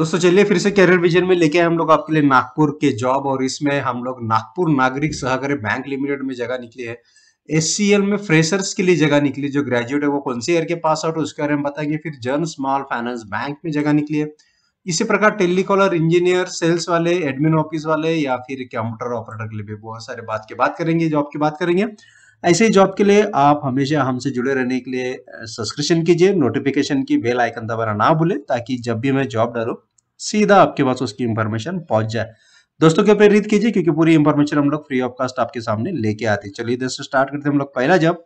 दोस्तों चलिए फिर से कैरियर विजन में लेके हम लोग आपके लिए नागपुर के जॉब और इसमें हम लोग नागपुर नागरिक सहकारी बैंक लिमिटेड में जगह निकली है एस में फ्रेशर्स के लिए जगह निकली जो ग्रेजुएट है वो कौन से ईयर के पास आउट उसके बारे में बताएंगे फिर जन स्मॉल फाइनेंस बैंक में जगह निकली है इसी प्रकार टेलीकॉलर इंजीनियर सेल्स वाले एडमिन ऑफिस वाले या फिर कंप्यूटर ऑपरेटर के लिए भी बहुत सारे बात की बात करेंगे जॉब की बात करेंगे ऐसे ही जॉब के लिए आप हमेशा हमसे जुड़े रहने के लिए सब्सक्रिप्शन कीजिए नोटिफिकेशन की बेल आइकन दबाना ना भूले ताकि जब भी मैं जॉब डालू सीधा आपके पास उसकी इंफॉर्मेशन पहुंच जाए दोस्तों के प्रेरित कीजिए क्योंकि पूरी इंफॉर्मेशन हम लोग फ्री ऑफ कास्ट आपके सामने लेके आते हैं चलिए दोस्तों स्टार्ट करते हैं हम लोग पहला जॉब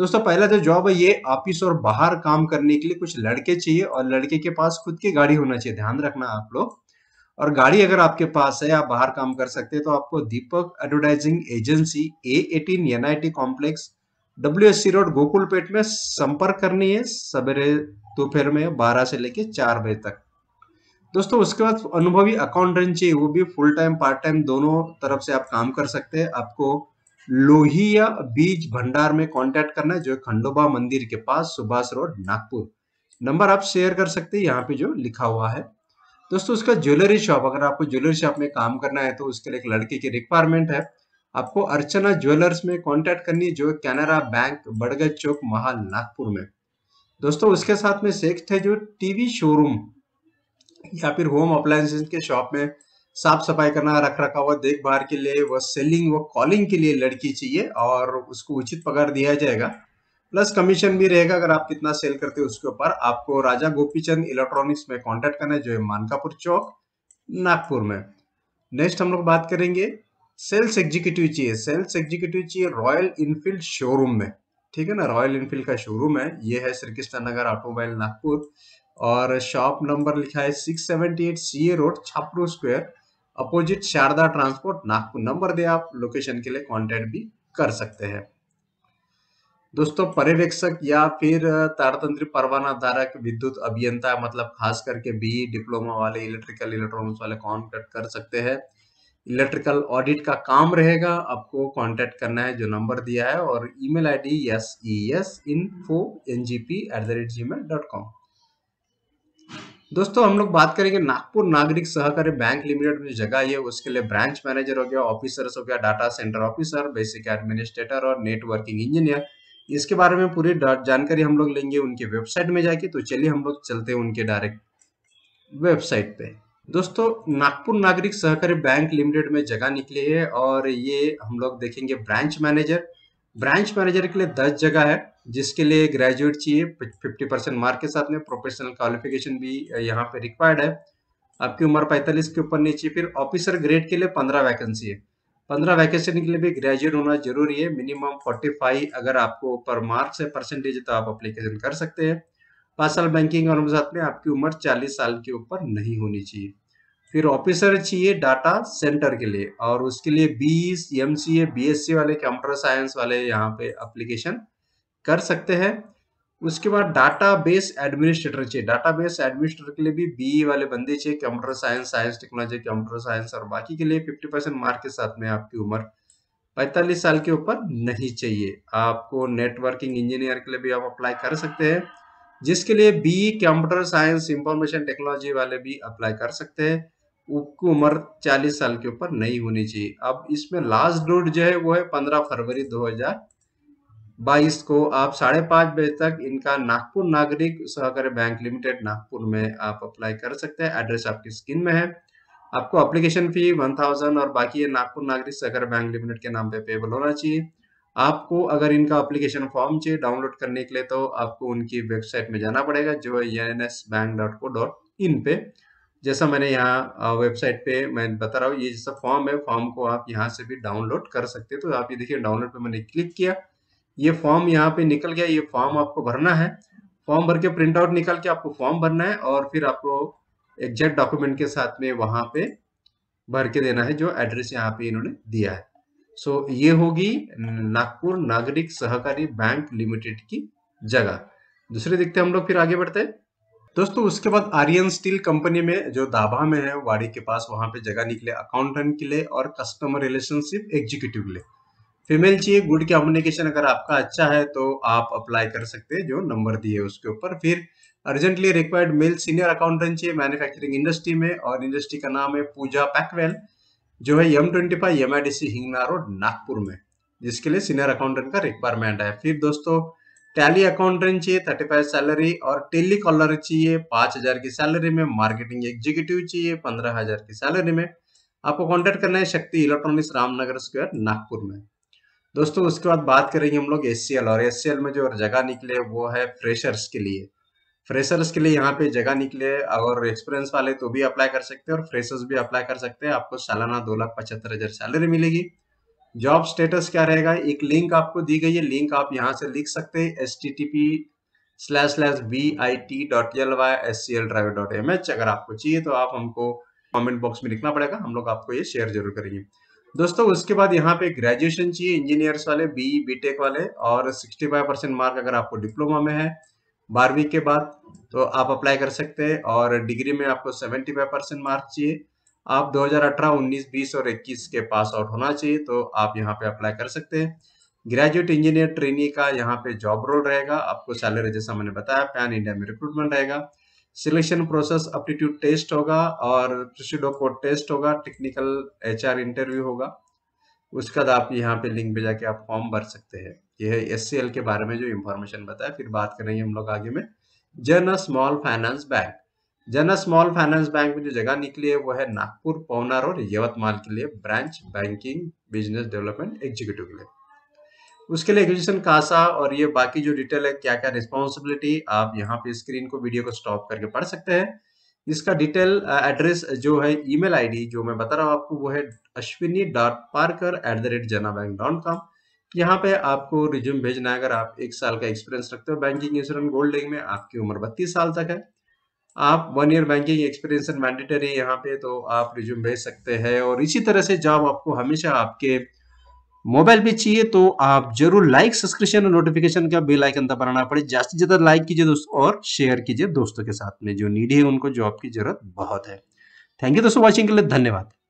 दोस्तों पहला जो जॉब है ये ऑफिस और बाहर काम करने के लिए कुछ लड़के चाहिए और लड़के के पास खुद की गाड़ी होना चाहिए ध्यान रखना आप लोग और गाड़ी अगर आपके पास है आप बाहर काम कर सकते हैं तो आपको Deepak advertising agency A eighteen N I T complex W S C road Gokulpeth में संपर्क करनी है सवेरे दोपहर में बारह से लेके चार बजे तक दोस्तों उसके बाद अनुभवी अकाउंटेंट चाहिए वो भी फुल टाइम पार्ट टाइम दोनों तरफ से आप काम कर सकते हैं आपको लोहिया बीज भंडार में कांटेक्ट करना है जो खंडोबा मंदिर के पास सुभाष रोड नागपुर नंबर आप शेयर कर सकते हैं यहाँ पे जो लिखा हुआ है दोस्तों उसका ज्वेलरी शॉप अगर आपको ज्वेलरी शॉप में काम करना है तो उसके लिए एक लड़के की रिक्वायरमेंट है आपको अर्चना ज्वेलर्स में कॉन्टेक्ट करनी है जो कैनरा बैंक बड़गज चौक महाल नागपुर में दोस्तों उसके साथ में सेक्स्ट है जो टीवी शोरूम या फिर होम अप्लायसेस के शॉप में साफ सफाई करना रख रखा हुआ देखभाल के लिए व सेलिंग व कॉलिंग के लिए लड़की चाहिए और उसको उचित पगार दिया जाएगा प्लस कमीशन भी रहेगा अगर आप कितना सेल करते हो उसके ऊपर आपको राजा गोपीचंद इलेक्ट्रॉनिक्स में कांटेक्ट करना है जो है मानकापुर चौक नागपुर में नेक्स्ट हम लोग बात करेंगे सेल्स एग्जीक्यूटिव चाहिए सेल्स एग्जीक्यूटिव चाहिए रॉयल इनफील्ड शोरूम में ठीक है ना रॉयल इनफील्ड का शोरूम है ये है श्री कृष्णा नगर ऑटोमोबाइल नागपुर और शॉप नंबर लिखा है six seventy eight C A road Chhapru square opposite Sharda transport Nagpur number दे आप लोकेशन के लिए कॉन्टेक्ट भी कर सकते हैं दोस्तों पर्यवेक्षक या फिर तारतंत्र परवाना धारक विद्युत अभियंता मतलब खास करके बी डिप्लोमा वाले इलेक्ट्रिकल इलेक्ट्रॉनिक्स वाले कॉन्टेक्ट कर सकते हैं इलेक्ट्रिकल ऑडिट का काम रहेगा आपको कांटेक्ट करना है जो नंबर दिया है और email ID S E S info N G P at the rate gmail dot com दोस्तों हम लोग बात करेंगे नागपुर नागरिक सहकारी बैंक लिमिटेड में जगह है उसके लिए ब्रांच मैनेजर हो गया ऑफिसर्स हो गया data centre officer basic administrator और नेटवर्किंग इंजीनियर इसके बारे में पूरी जानकारी हम लोग लेंगे उनके वेबसाइट में जाके तो चलिए हम लोग चलते हैं उनके डायरेक्ट वेबसाइट पे दोस्तों नागपुर नागरिक सहकारी बैंक लिमिटेड में जगह निकली है और ये हम लोग देखेंगे ब्रांच मैनेजर ब्रांच मैनेजर के लिए दस जगह है जिसके लिए ग्रेजुएट चाहिए फिफ्टी परसेंट मार्क के साथ में प्रोफेशनल क्वालिफिकेशन भी यहाँ पे रिक्वायर्ड है आपकी उम्र पैंतालीस के ऊपर नहीं चाहिए फिर ऑफिसर ग्रेड के लिए पंद्रह वैकेंसी है पंद्रह वैकेंसी के लिए भी ग्रेजुएट होना जरूरी है मिनिमम फोर्टी फाइव अगर आपको ऊपर मार्क्स है परसेंटेज तो आप अप्लीकेशन कर सकते हैं पाँच साल बैंकिंग और साथ में आपकी उम्र चालीस साल के ऊपर नहीं होनी चाहिए फिर ऑफिसर चाहिए डाटा सेंटर के लिए और उसके लिए बीस M C A B S C वाले कंप्यूटर साइंस वाले यहाँ पे अप्लीकेशन कर सकते हैं उसके बाद डाटा बेस एडमिनिस्ट्रेटर चाहिए डाटा बेस एडमिनिस्ट्रेटर के लिए भी बी वाले बंदे चाहिए computer science science technology computer science और बाकी के लिए फिफ्टी परसेंट मार्क के साथ में आपकी उम्र पैंतालीस साल के ऊपर नहीं चाहिए आपको नेटवर्किंग इंजीनियर के लिए भी आप अप्लाई कर सकते हैं जिसके लिए B computer science information technology वाले भी अप्लाई कर सकते हैं उसकी उम्र 40 साल के ऊपर नहीं होनी चाहिए अब इसमें लास्ट डेट जो है वो है 15 फरवरी 2022 को आप साढ़े पांच बजे तक इनका नागपुर नागरिक सहकारी बैंक लिमिटेड नागपुर में आप अप्लाई कर सकते हैं एड्रेस आपकी स्क्रीन में है आपको अप्लीकेशन फी वन थाउजेंड और बाकी ये नागपुर नागरिक सहकारी बैंक लिमिटेड के नाम पे पेबल होना चाहिए आपको अगर इनका अप्लीकेशन फॉर्म चाहिए डाउनलोड करने के लिए तो आपको उनकी वेबसाइट में जाना पड़ेगा जो है एन e पे जैसा मैंने यहाँ वेबसाइट पे मैं बता रहा हूँ ये जैसा फॉर्म है फॉर्म को आप यहाँ से भी डाउनलोड कर सकते हैं तो आप ये देखिए डाउनलोड पे मैंने क्लिक किया ये फॉर्म यहाँ पे निकल गया ये फॉर्म आपको भरना है फॉर्म भर के प्रिंट आउट निकल के आपको फॉर्म भरना है और फिर आपको एग्जैक्ट डॉक्यूमेंट के साथ में वहां पे भर के देना है जो एड्रेस यहाँ पे इन्होंने दिया है सो ये होगी नागपुर नागरिक सहकारी बैंक लिमिटेड की जगह दूसरे देखते हम लोग फिर आगे बढ़ते हैं दोस्तों उसके बाद आर्यन स्टील कंपनी में जो दाभा में है वाड़ी के पास वहां पे जगह निकले अकाउंटेंट के लिए और कस्टमर रिलेशनशिप एग्जीक्यूटिव के लिए फीमेल चाहिए गुड कम्युनिकेशन अगर आपका अच्छा है तो आप अप्लाई कर सकते हैं जो नंबर दिए उसके ऊपर फिर urgently required male senior accountant चाहिए मैन्युफैक्चरिंग इंडस्ट्री में और इंडस्ट्री का नाम है पूजा पैकवेल जो है M twenty five M I D C Hingna road Nagpur में जिसके लिए सीनियर अकाउंटेंट का रिक्वायरमेंट है फिर दोस्तों टैली अकाउंटेंट चाहिए थर्टी फाइव सैलरी और टेली कॉलर चाहिए पांच हजार की सैलरी में मार्केटिंग एग्जीक्यूटिव चाहिए पंद्रह हजार की सैलरी में आपको कॉन्टेक्ट करना है शक्ति इलेक्ट्रॉनिक्स रामनगर स्क्वायर नागपुर में दोस्तों उसके बाद बात करेंगे हम लोग एस और एस में जो जगह निकले वो है फ्रेशर्स के लिए फ्रेशर्स के लिए यहाँ पे जगह निकले और एक्सपीरियंस वाले तो भी अप्लाई कर सकते हैं और फ्रेशर्स भी अप्लाई कर सकते हैं आपको सालाना दो लाख पचहत्तर हजार सैलरी मिलेगी जॉब स्टेटस क्या रहेगा एक लिंक आपको दी गई है लिंक आप यहाँ से लिख सकते हैं S T T P slash slash B I T dot L Y S C L driver dot M H अगर आपको चाहिए तो आप हमको कमेंट बॉक्स में लिखना पड़ेगा हम लोग आपको ये शेयर जरूर करेंगे दोस्तों उसके बाद यहाँ पे ग्रेजुएशन चाहिए इंजीनियर्स वाले बी बी टेक वाले और सिक्सटी फाइव परसेंट मार्क अगर आपको डिप्लोमा में है बारहवीं के बाद तो आप अप्लाई कर सकते हैं और डिग्री में आपको सेवेंटी फाइव परसेंट मार्क्स चाहिए आप 2018, 19, 20 और 21 के पास आउट होना चाहिए तो आप यहाँ पे अप्लाई कर सकते हैं ग्रेजुएट इंजीनियर ट्रेनी का यहाँ पे जॉब रोल रहेगा आपको सैलरी जैसा मैंने बताया पैन इंडिया में रिक्रूटमेंट रहेगा सिलेक्शन प्रोसेस अप्टीट्यूड टेस्ट होगा और प्रोसीडो कोड टेस्ट होगा टेक्निकल एच इंटरव्यू होगा उसके बाद आप यहाँ पे लिंक पे जाके आप फॉर्म भर सकते हैं यह एस सी के बारे में जो इन्फॉर्मेशन बताया फिर बात करेंगे हम लोग आगे में Jana small finance bank general small finance bank में जो जगह निकली है वो है नागपुर पवनार और यवतमाल के लिए branch banking business development executive के लिए उसके लिए एग्जीशन कासा और ये बाकी जो डिटेल है क्या क्या रिस्पॉन्सिबिलिटी आप यहाँ पे स्क्रीन को वीडियो को स्टॉप करके पढ़ सकते हैं इसका डिटेल एड्रेस जो है ईमेल आईडी जो मैं बता रहा हूँ आपको वो है Ashwini dot Parkar at the rate Jana bank dot com यहाँ पे आपको रिज्यूम भेजना है अगर आप एक साल का एक्सपीरियंस रखते हो बैंकिंग इंश्योरेंस गोल्ड में आपकी उम्र बत्तीस साल तक है आप one year banking experience mandatory यहाँ पे तो आप रिज्यूम भेज सकते हैं और इसी तरह से जॉब आपको हमेशा आपके मोबाइल पे चाहिए तो आप जरूर लाइक सब्सक्रिप्शन और नोटिफिकेशन का बेल आइकन दबाना पड़े ज्यादा से ज्यादा लाइक कीजिए दोस्तों और शेयर कीजिए दोस्तों के साथ में जो नीडी है उनको जॉब की जरूरत बहुत है थैंक यू दोस्तों वॉचिंग के लिए धन्यवाद